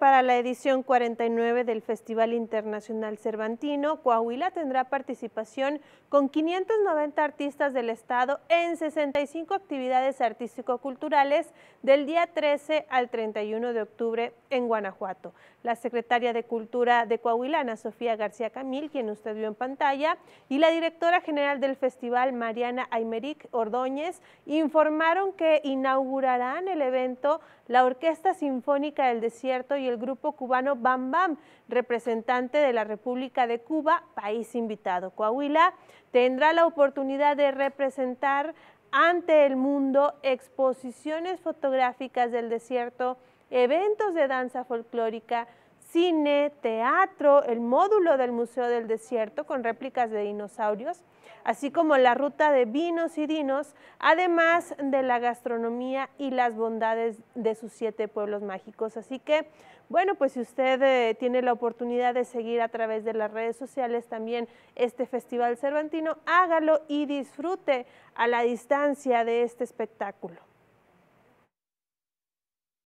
para la edición 49 del Festival Internacional Cervantino, Coahuila tendrá participación con 590 artistas del Estado en 65 actividades artístico-culturales del día 13 al 31 de octubre en Guanajuato. La secretaria de Cultura de Coahuilana, Sofía García Camil, quien usted vio en pantalla, y la directora general del festival, Mariana Aymeric Ordóñez, informaron que inaugurarán el evento la Orquesta Sinfónica del Desierto y el grupo cubano Bam Bam, representante de la República de Cuba, país invitado. Coahuila tendrá la oportunidad de representar ante el mundo exposiciones fotográficas del desierto, eventos de danza folclórica, cine, teatro, el módulo del Museo del Desierto con réplicas de dinosaurios, así como la ruta de vinos y dinos, además de la gastronomía y las bondades de sus siete pueblos mágicos. Así que, bueno, pues si usted eh, tiene la oportunidad de seguir a través de las redes sociales también este Festival Cervantino, hágalo y disfrute a la distancia de este espectáculo.